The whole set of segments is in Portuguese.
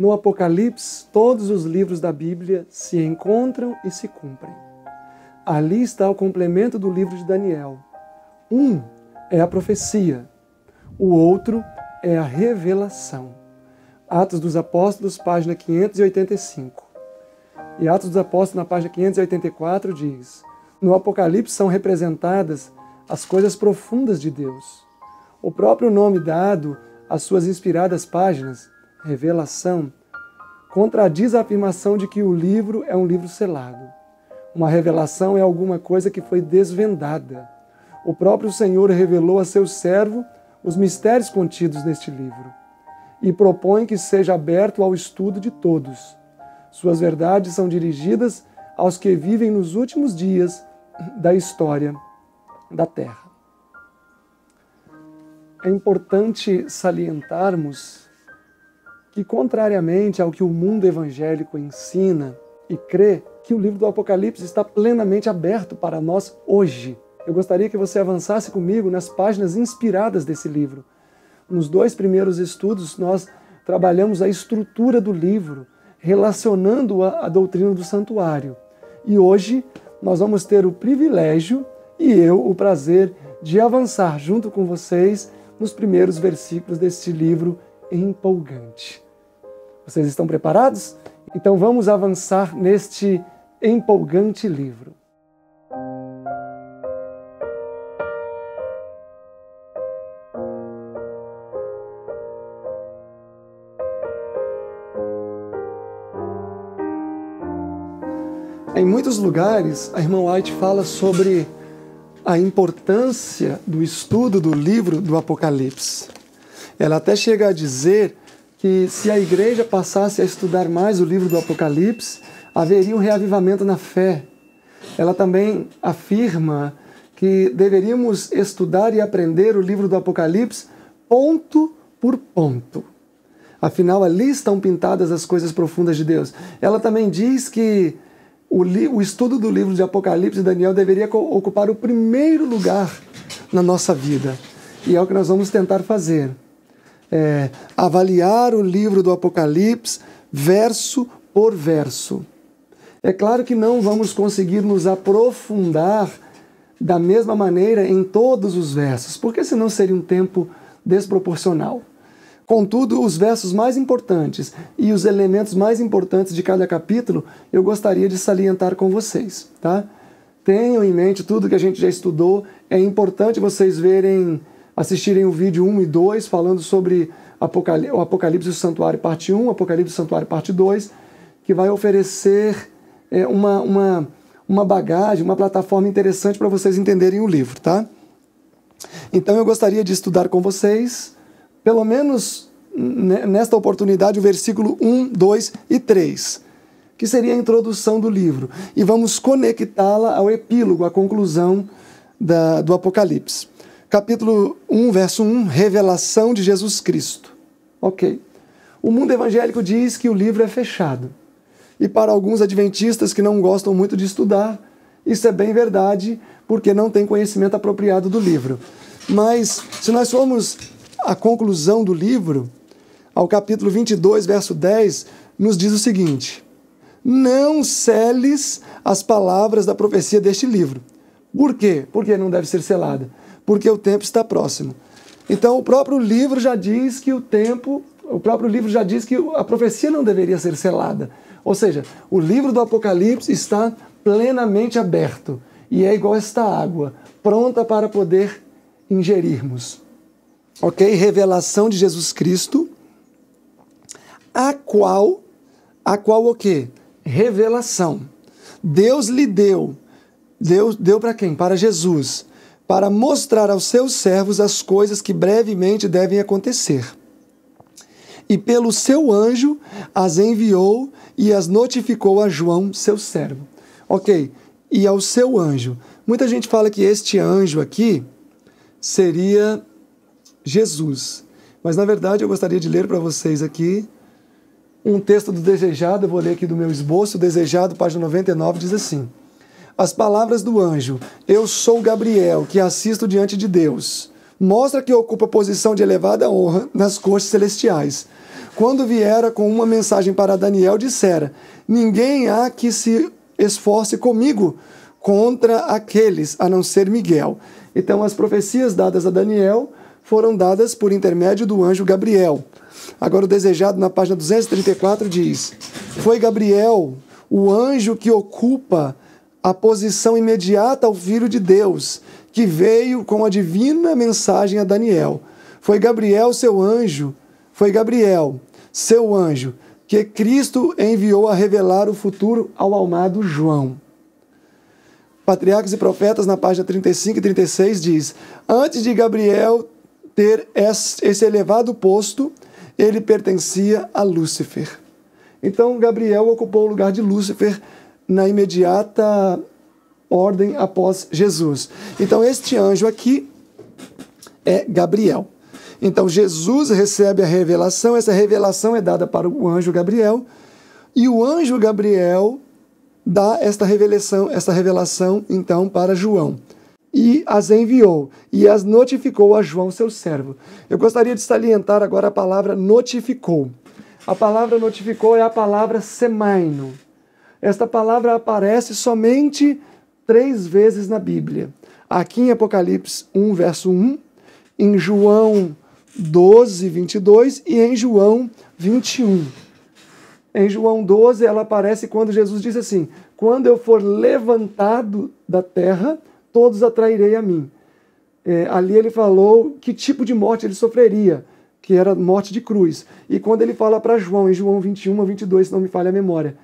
No Apocalipse, todos os livros da Bíblia se encontram e se cumprem. Ali está o complemento do livro de Daniel. Um é a profecia, o outro é a revelação. Atos dos Apóstolos, página 585. E Atos dos Apóstolos, na página 584, diz: No Apocalipse são representadas as coisas profundas de Deus. O próprio nome dado às suas inspiradas páginas revelação, contradiz a afirmação de que o livro é um livro selado. Uma revelação é alguma coisa que foi desvendada. O próprio Senhor revelou a seu servo os mistérios contidos neste livro e propõe que seja aberto ao estudo de todos. Suas verdades são dirigidas aos que vivem nos últimos dias da história da Terra. É importante salientarmos que, contrariamente ao que o mundo evangélico ensina e crê, que o livro do Apocalipse está plenamente aberto para nós hoje. Eu gostaria que você avançasse comigo nas páginas inspiradas desse livro. Nos dois primeiros estudos, nós trabalhamos a estrutura do livro, relacionando-a à doutrina do santuário. E hoje nós vamos ter o privilégio e eu o prazer de avançar junto com vocês nos primeiros versículos deste livro empolgante. Vocês estão preparados? Então vamos avançar neste empolgante livro. Em muitos lugares, a irmã White fala sobre a importância do estudo do livro do Apocalipse. Ela até chega a dizer que se a igreja passasse a estudar mais o livro do Apocalipse, haveria um reavivamento na fé. Ela também afirma que deveríamos estudar e aprender o livro do Apocalipse ponto por ponto. Afinal, ali estão pintadas as coisas profundas de Deus. Ela também diz que o, o estudo do livro de Apocalipse e Daniel deveria ocupar o primeiro lugar na nossa vida. E é o que nós vamos tentar fazer é, avaliar o livro do Apocalipse verso por verso. É claro que não vamos conseguir nos aprofundar da mesma maneira em todos os versos, porque senão seria um tempo desproporcional. Contudo, os versos mais importantes e os elementos mais importantes de cada capítulo eu gostaria de salientar com vocês, tá? Tenham em mente tudo que a gente já estudou. É importante vocês verem assistirem o vídeo 1 e 2 falando sobre o Apocalipse do Santuário parte 1, Apocalipse do Santuário parte 2, que vai oferecer é, uma, uma, uma bagagem, uma plataforma interessante para vocês entenderem o livro, tá? Então eu gostaria de estudar com vocês, pelo menos nesta oportunidade, o versículo 1, 2 e 3, que seria a introdução do livro. E vamos conectá-la ao epílogo, à conclusão da, do Apocalipse capítulo 1, verso 1, revelação de Jesus Cristo. Ok. O mundo evangélico diz que o livro é fechado. E para alguns adventistas que não gostam muito de estudar, isso é bem verdade, porque não tem conhecimento apropriado do livro. Mas, se nós formos à conclusão do livro, ao capítulo 22, verso 10, nos diz o seguinte: Não seles as palavras da profecia deste livro. Por quê? Porque não deve ser selada porque o tempo está próximo. Então, o próprio livro já diz que o tempo, o próprio livro já diz que a profecia não deveria ser selada. Ou seja, o livro do Apocalipse está plenamente aberto e é igual esta água, pronta para poder ingerirmos. OK? Revelação de Jesus Cristo, a qual a qual o quê? Revelação. Deus lhe deu. Deus deu para quem? Para Jesus para mostrar aos seus servos as coisas que brevemente devem acontecer. E pelo seu anjo as enviou e as notificou a João, seu servo. Ok, e ao seu anjo. Muita gente fala que este anjo aqui seria Jesus. Mas na verdade eu gostaria de ler para vocês aqui um texto do Desejado, eu vou ler aqui do meu esboço, o Desejado, página 99, diz assim: as palavras do anjo: Eu sou Gabriel, que assisto diante de Deus. Mostra que ocupa posição de elevada honra nas cortes celestiais. Quando viera com uma mensagem para Daniel, dissera: Ninguém há que se esforce comigo contra aqueles, a não ser Miguel. Então, as profecias dadas a Daniel foram dadas por intermédio do anjo Gabriel. Agora, o desejado, na página 234, diz: Foi Gabriel, o anjo que ocupa a posição imediata ao Filho de Deus, que veio com a divina mensagem a Daniel. Foi Gabriel, seu anjo, foi Gabriel, seu anjo, que Cristo enviou a revelar o futuro ao amado João. Patriarcas e Profetas, na página 35 e 36, diz: Antes de Gabriel ter esse elevado posto, ele pertencia a Lúcifer. Então, Gabriel ocupou o lugar de Lúcifer na imediata ordem após Jesus. Então, este anjo aqui é Gabriel. Então, Jesus recebe a revelação, essa revelação é dada para o anjo Gabriel, e o anjo Gabriel dá esta revelação, esta revelação então para João. E as enviou e as notificou a João, seu servo. Eu gostaria de salientar agora a palavra notificou. A palavra notificou é a palavra semaino. Esta palavra aparece somente três vezes na Bíblia. Aqui em Apocalipse 1, verso 1, em João 12, 22 e em João 21. Em João 12, ela aparece quando Jesus diz assim: Quando eu for levantado da terra, todos atrairei a mim. É, ali ele falou que tipo de morte ele sofreria, que era morte de cruz. E quando ele fala para João, em João 21 a 22, se não me falha a memória,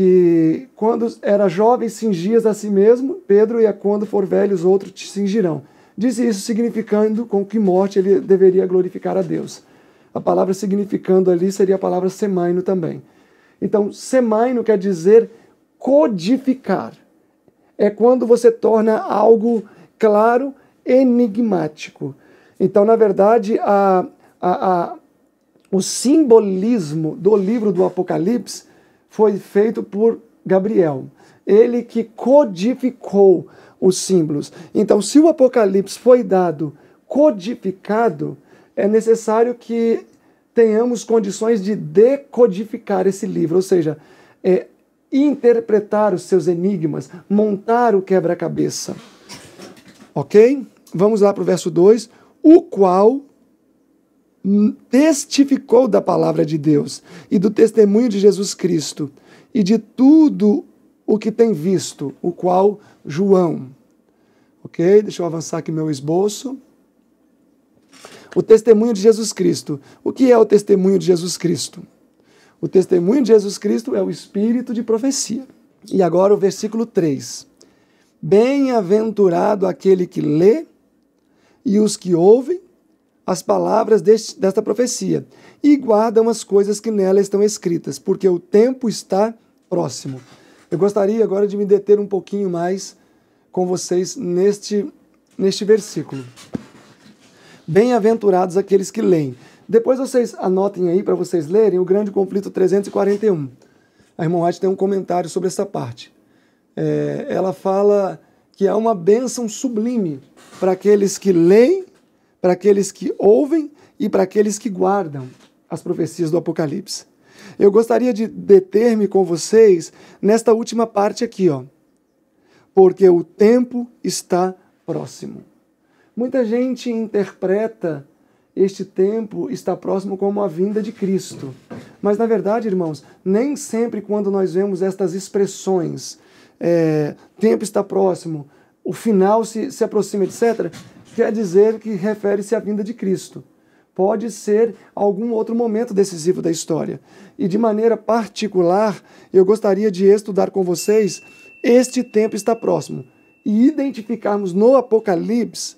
que quando era jovem cingias a si mesmo, Pedro, e quando for velho os outros te cingirão. Disse isso significando com que morte ele deveria glorificar a Deus. A palavra significando ali seria a palavra semaino também. Então, semaino quer dizer codificar. É quando você torna algo claro, enigmático. Então, na verdade, a, a, a, o simbolismo do livro do Apocalipse foi feito por Gabriel. Ele que codificou os símbolos. Então, se o Apocalipse foi dado codificado, é necessário que tenhamos condições de decodificar esse livro, ou seja, é, interpretar os seus enigmas, montar o quebra-cabeça. Ok? Vamos lá para o verso 2. O qual testificou da palavra de Deus e do testemunho de Jesus Cristo e de tudo o que tem visto, o qual João. Ok? Deixa eu avançar aqui meu esboço. O testemunho de Jesus Cristo. O que é o testemunho de Jesus Cristo? O testemunho de Jesus Cristo é o espírito de profecia. E agora o versículo 3. Bem-aventurado aquele que lê e os que ouvem as palavras deste, desta profecia e guardam as coisas que nela estão escritas, porque o tempo está próximo. Eu gostaria agora de me deter um pouquinho mais com vocês neste, neste versículo. Bem-aventurados aqueles que leem. Depois vocês anotem aí para vocês lerem o Grande Conflito 341. A irmã White tem um comentário sobre essa parte. É, ela fala que há uma bênção sublime para aqueles que leem para aqueles que ouvem e para aqueles que guardam as profecias do Apocalipse. Eu gostaria de deter-me com vocês nesta última parte aqui, ó. Porque o tempo está próximo. Muita gente interpreta este tempo está próximo como a vinda de Cristo. Mas, na verdade, irmãos, nem sempre quando nós vemos estas expressões, é, tempo está próximo, o final se, se aproxima, etc., quer dizer que refere-se à vinda de Cristo. Pode ser algum outro momento decisivo da história. E de maneira particular, eu gostaria de estudar com vocês este tempo está próximo e identificarmos no Apocalipse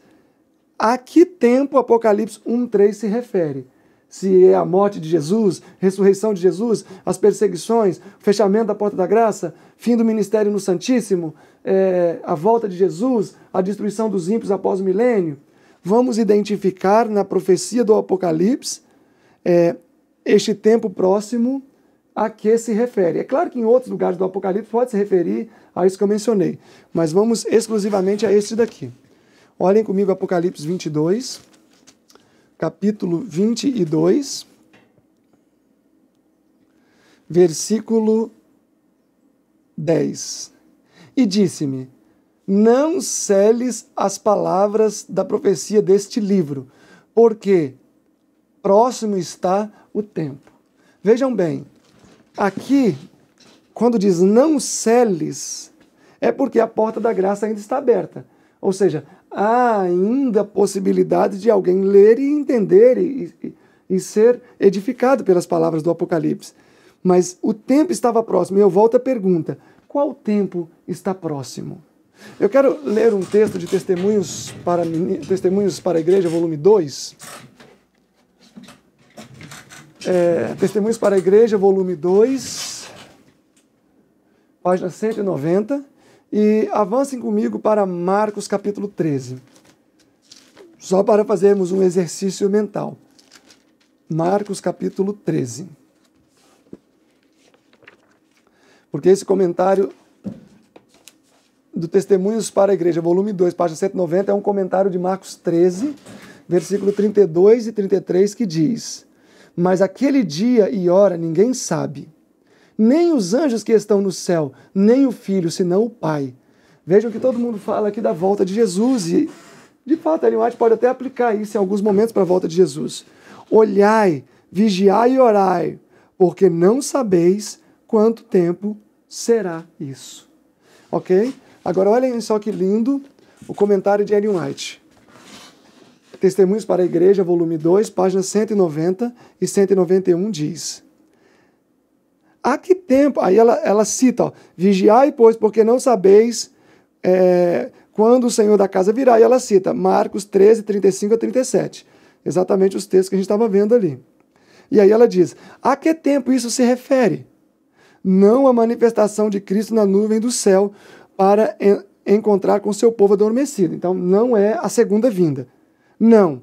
a que tempo Apocalipse 1:3 se refere se é a morte de Jesus, ressurreição de Jesus, as perseguições, fechamento da porta da graça, fim do ministério no Santíssimo, é, a volta de Jesus, a destruição dos ímpios após o milênio. Vamos identificar na profecia do Apocalipse é, este tempo próximo a que se refere. É claro que em outros lugares do Apocalipse pode se referir a isso que eu mencionei, mas vamos exclusivamente a este daqui. Olhem comigo Apocalipse 22 capítulo 22, versículo 10. E disse-me: Não seles as palavras da profecia deste livro, porque próximo está o tempo. Vejam bem, aqui, quando diz não seles, é porque a porta da graça ainda está aberta. Ou seja, há ainda possibilidade de alguém ler e entender e, e, e ser edificado pelas palavras do Apocalipse. Mas o tempo estava próximo. E eu volto à pergunta: qual tempo está próximo? Eu quero ler um texto de Testemunhos para, Testemunhos para a Igreja, volume 2. É, Testemunhos para a Igreja, volume 2, página 190. E avancem comigo para Marcos capítulo 13. Só para fazermos um exercício mental. Marcos capítulo 13. Porque esse comentário do Testemunhos para a Igreja, volume 2, página 190, é um comentário de Marcos 13, versículo 32 e 33, que diz: Mas aquele dia e hora ninguém sabe, nem os anjos que estão no céu, nem o Filho, senão o Pai. Vejam que todo mundo fala aqui da volta de Jesus e, de fato, Ellen White pode até aplicar isso em alguns momentos para a volta de Jesus. Olhai, vigiai e orai, porque não sabeis quanto tempo será isso. Ok? Agora olhem só que lindo o comentário de Ellen White. Testemunhos para a Igreja, volume 2, páginas 190 e 191 diz Há que tempo? Aí ela, ela cita, ó, vigiai, pois, porque não sabeis é, quando o Senhor da casa virá. E ela cita Marcos 13, 35 a 37. Exatamente os textos que a gente estava vendo ali. E aí ela diz: a que tempo isso se refere? Não a manifestação de Cristo na nuvem do céu para en encontrar com seu povo adormecido. Então, não é a segunda vinda. Não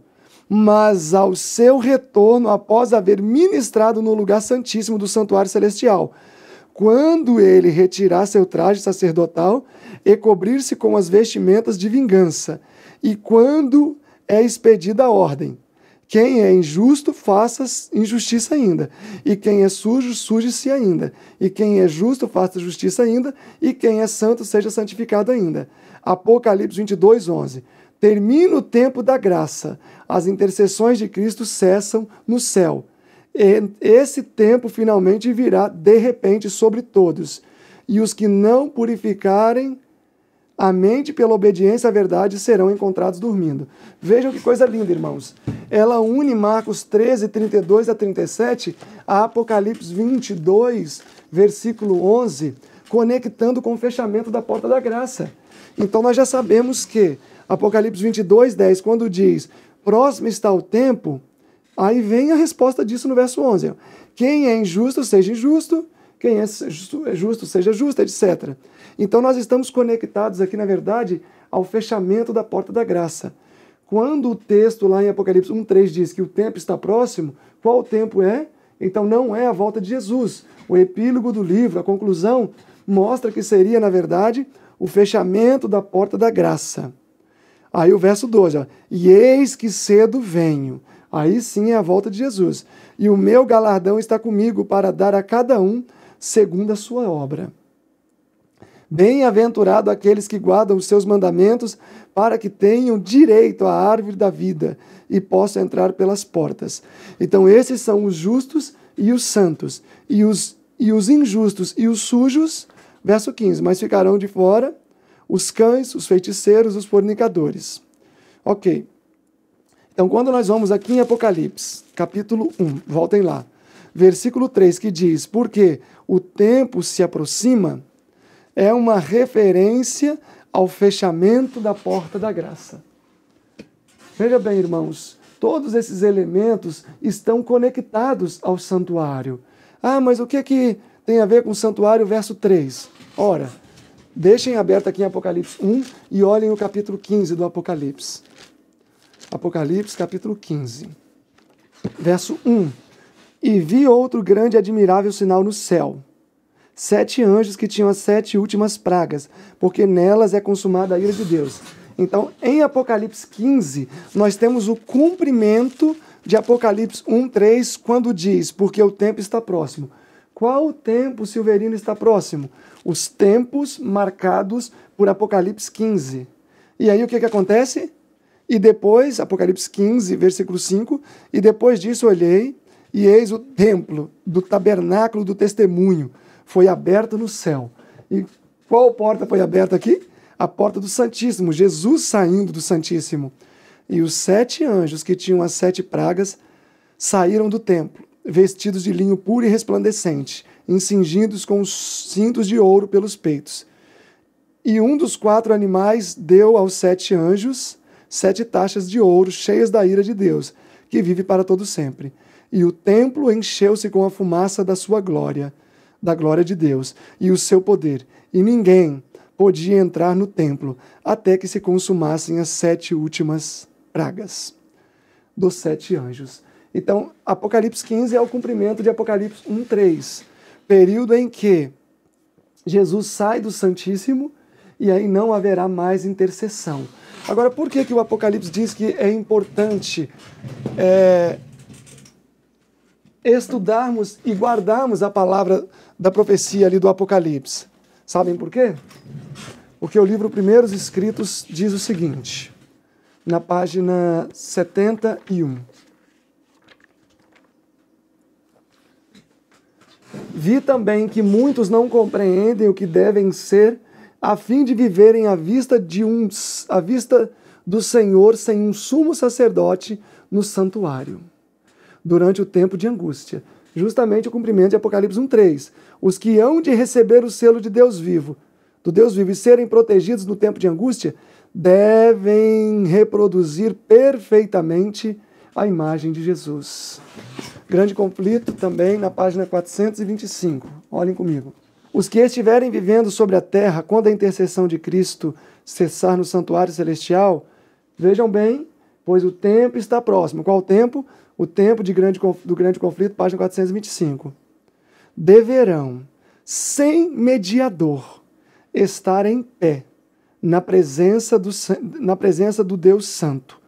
mas ao seu retorno após haver ministrado no lugar santíssimo do santuário celestial. Quando ele retirar seu traje sacerdotal e cobrir-se com as vestimentas de vingança, e quando é expedida a ordem. Quem é injusto, faça injustiça ainda. E quem é sujo, suje-se ainda. E quem é justo, faça justiça ainda. E quem é santo, seja santificado ainda. Apocalipse 22, 11. Termina o tempo da graça, as intercessões de Cristo cessam no céu. E esse tempo finalmente virá de repente sobre todos, e os que não purificarem a mente pela obediência à verdade serão encontrados dormindo. Vejam que coisa linda, irmãos. Ela une Marcos 13, 32 a 37 a Apocalipse 22, versículo 11, conectando com o fechamento da porta da graça. Então nós já sabemos que Apocalipse 22, 10, quando diz próximo está o tempo, aí vem a resposta disso no verso 11. Quem é injusto, seja injusto, quem é justo, é seja justo, etc. Então nós estamos conectados aqui, na verdade, ao fechamento da porta da graça. Quando o texto lá em Apocalipse 1,3 diz que o tempo está próximo, qual tempo é? Então não é a volta de Jesus. O epílogo do livro, a conclusão, mostra que seria, na verdade, o fechamento da porta da graça. Aí o verso 12, ó, e eis que cedo venho. Aí sim é a volta de Jesus. E o meu galardão está comigo para dar a cada um segundo a sua obra. Bem-aventurado aqueles que guardam os seus mandamentos, para que tenham direito à árvore da vida e possam entrar pelas portas. Então, esses são os justos e os santos, e os, e os injustos e os sujos Verso 15: Mas ficarão de fora os cães, os feiticeiros, os fornicadores. Ok. Então, quando nós vamos aqui em Apocalipse, capítulo 1, voltem lá, versículo 3, que diz: Porque o tempo se aproxima, é uma referência ao fechamento da porta da graça. Veja bem, irmãos, todos esses elementos estão conectados ao santuário. Ah, mas o que é que tem a ver com o santuário, verso 3? Ora, deixem aberto aqui em Apocalipse 1 e olhem o capítulo 15 do Apocalipse. Apocalipse, capítulo 15, verso 1. E vi outro grande e admirável sinal no céu. Sete anjos que tinham as sete últimas pragas, porque nelas é consumada a ira de Deus. Então, em Apocalipse 15, nós temos o cumprimento de Apocalipse 1, 3, quando diz: Porque o tempo está próximo. Qual tempo Silverino está próximo? Os tempos marcados por Apocalipse 15. E aí o que, que acontece? E depois, Apocalipse 15, versículo 5, e depois disso olhei, e eis o templo do tabernáculo do testemunho foi aberto no céu. E qual porta foi aberta aqui? A porta do Santíssimo, Jesus saindo do Santíssimo. E os sete anjos que tinham as sete pragas saíram do templo vestidos de linho puro e resplandecente, encingidos com cintos de ouro pelos peitos. E um dos quatro animais deu aos sete anjos sete taxas de ouro cheias da ira de Deus, que vive para todo sempre. E o templo encheu-se com a fumaça da sua glória, da glória de Deus, e o seu poder. E ninguém podia entrar no templo até que se consumassem as sete últimas pragas dos sete anjos. Então, Apocalipse 15 é o cumprimento de Apocalipse 1:3, período em que Jesus sai do Santíssimo e aí não haverá mais intercessão. Agora, por que, que o Apocalipse diz que é importante é, estudarmos e guardarmos a palavra da profecia ali do Apocalipse? Sabem por quê? Porque o livro Primeiros Escritos diz o seguinte, na página 71. Vi também que muitos não compreendem o que devem ser a fim de viverem à vista de um à vista do Senhor sem um sumo sacerdote no santuário durante o tempo de angústia. Justamente o cumprimento de Apocalipse 1:3. Os que hão de receber o selo de Deus vivo, do Deus vivo e serem protegidos no tempo de angústia, devem reproduzir perfeitamente a imagem de Jesus. Grande conflito também na página 425. Olhem comigo. Os que estiverem vivendo sobre a terra quando a intercessão de Cristo cessar no santuário celestial, vejam bem, pois o tempo está próximo. Qual o tempo? O tempo de grande, do grande conflito, página 425. Deverão, sem mediador, estar em pé na presença do, na presença do Deus Santo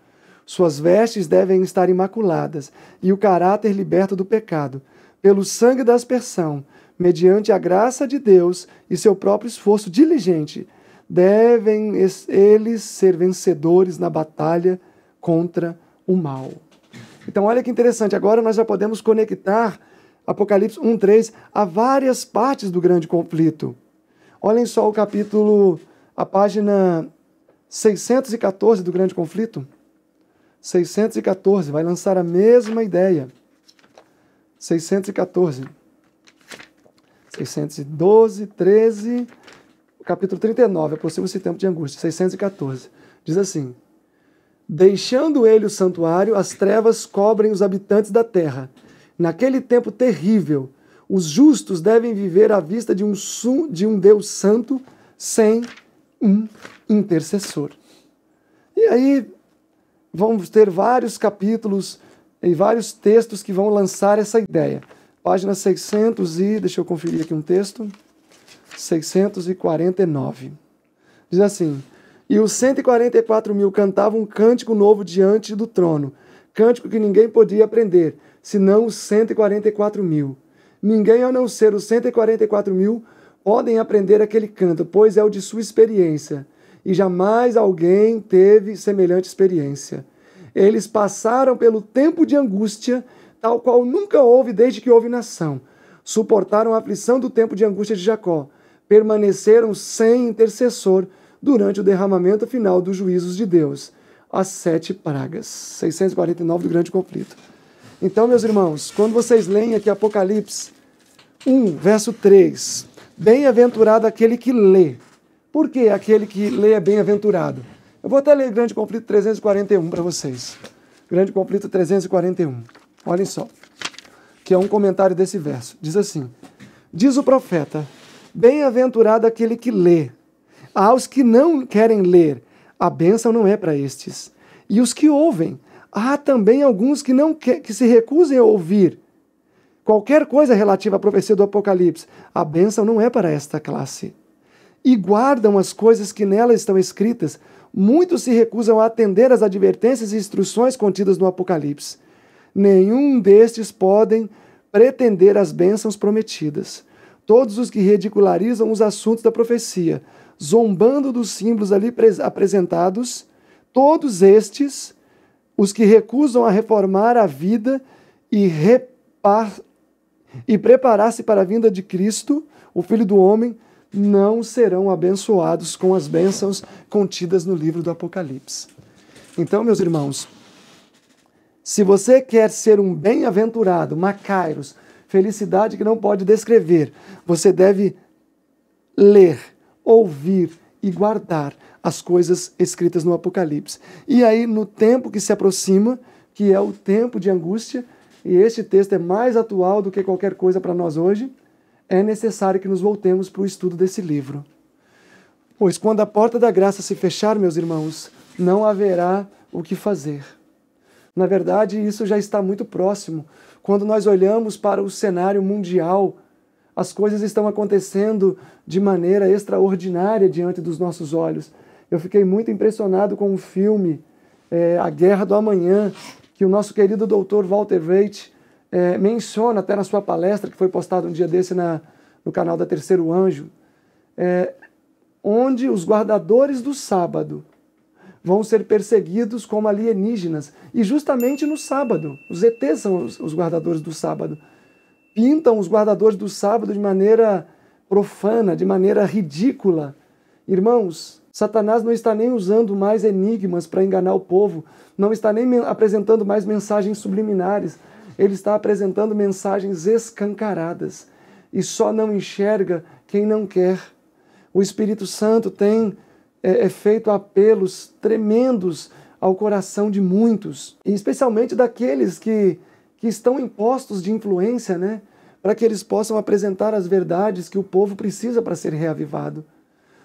suas vestes devem estar imaculadas e o caráter liberto do pecado, pelo sangue da aspersão, mediante a graça de Deus e seu próprio esforço diligente, devem eles ser vencedores na batalha contra o mal. Então, olha que interessante, agora nós já podemos conectar Apocalipse 1:3 a várias partes do grande conflito. Olhem só o capítulo, a página 614 do grande conflito. 614 vai lançar a mesma ideia. 614. 612, 13, capítulo 39, aproxima-se tempo de angústia. 614. Diz assim: Deixando ele o santuário, as trevas cobrem os habitantes da terra. Naquele tempo terrível, os justos devem viver à vista de um, de um Deus santo sem um intercessor. E aí vamos ter vários capítulos e vários textos que vão lançar essa ideia. Página 600 e deixa eu conferir aqui um texto. 649. Diz assim: E os 144 mil cantavam um cântico novo diante do trono, cântico que ninguém podia aprender, senão os 144 mil. Ninguém, a não ser os 144 mil, podem aprender aquele canto, pois é o de sua experiência e jamais alguém teve semelhante experiência. Eles passaram pelo tempo de angústia, tal qual nunca houve desde que houve nação. Suportaram a aflição do tempo de angústia de Jacó. Permaneceram sem intercessor durante o derramamento final dos juízos de Deus. As sete pragas. 649 do Grande Conflito. Então, meus irmãos, quando vocês leem aqui Apocalipse 1, verso 3, bem-aventurado aquele que lê por que aquele que lê é bem-aventurado? Eu vou até ler Grande Conflito 341 para vocês. Grande Conflito 341. Olhem só. Que é um comentário desse verso. Diz assim: Diz o profeta: Bem-aventurado aquele que lê. Aos que não querem ler, a bênção não é para estes. E os que ouvem, há também alguns que não que, que se recusem a ouvir. Qualquer coisa relativa à profecia do Apocalipse, a bênção não é para esta classe e guardam as coisas que nela estão escritas. Muitos se recusam a atender às advertências e instruções contidas no Apocalipse. Nenhum destes podem pretender as bênçãos prometidas. Todos os que ridicularizam os assuntos da profecia, zombando dos símbolos ali apresentados, todos estes, os que recusam a reformar a vida e, repar... e preparar-se para a vinda de Cristo, o Filho do Homem, não serão abençoados com as bênçãos contidas no livro do Apocalipse. Então, meus irmãos, se você quer ser um bem-aventurado, Macairos, felicidade que não pode descrever, você deve ler, ouvir e guardar as coisas escritas no Apocalipse. E aí, no tempo que se aproxima, que é o tempo de angústia, e este texto é mais atual do que qualquer coisa para nós hoje, é necessário que nos voltemos para o estudo desse livro. Pois quando a porta da graça se fechar, meus irmãos, não haverá o que fazer. Na verdade, isso já está muito próximo. Quando nós olhamos para o cenário mundial, as coisas estão acontecendo de maneira extraordinária diante dos nossos olhos. Eu fiquei muito impressionado com o filme é, A Guerra do Amanhã, que o nosso querido doutor Walter Reit é, menciona até na sua palestra, que foi postada um dia desse na, no canal da Terceiro Anjo, é, onde os guardadores do sábado vão ser perseguidos como alienígenas. E justamente no sábado, os ETs são os, os guardadores do sábado. Pintam os guardadores do sábado de maneira profana, de maneira ridícula. Irmãos, Satanás não está nem usando mais enigmas para enganar o povo, não está nem apresentando mais mensagens subliminares ele está apresentando mensagens escancaradas e só não enxerga quem não quer. O Espírito Santo tem é, é feito apelos tremendos ao coração de muitos, e especialmente daqueles que, que estão em postos de influência, né? para que eles possam apresentar as verdades que o povo precisa para ser reavivado.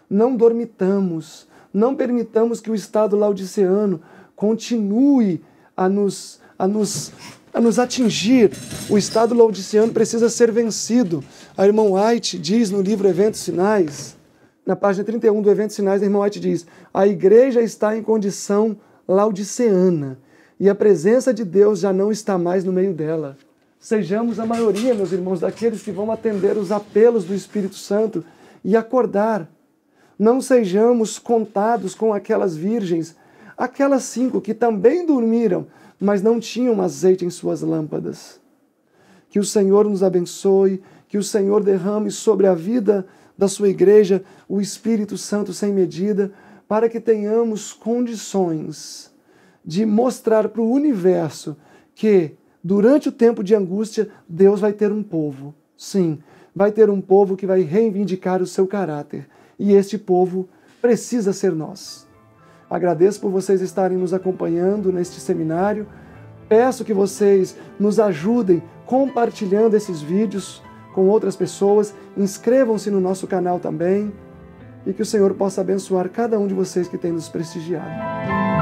Não dormitamos, não permitamos que o Estado laodiceano continue a nos, a nos a nos atingir. O Estado laudiciano precisa ser vencido. A irmã White diz no livro Eventos Sinais, na página 31 do Eventos Sinais, a irmã White diz: a igreja está em condição laudiceana e a presença de Deus já não está mais no meio dela. Sejamos a maioria, meus irmãos, daqueles que vão atender os apelos do Espírito Santo e acordar. Não sejamos contados com aquelas virgens, aquelas cinco que também dormiram, mas não tinham azeite em suas lâmpadas. Que o Senhor nos abençoe, que o Senhor derrame sobre a vida da sua igreja o Espírito Santo sem medida, para que tenhamos condições de mostrar para o universo que, durante o tempo de angústia, Deus vai ter um povo. Sim, vai ter um povo que vai reivindicar o seu caráter. E este povo precisa ser nós. Agradeço por vocês estarem nos acompanhando neste seminário. Peço que vocês nos ajudem compartilhando esses vídeos com outras pessoas. Inscrevam-se no nosso canal também. E que o Senhor possa abençoar cada um de vocês que tem nos prestigiado.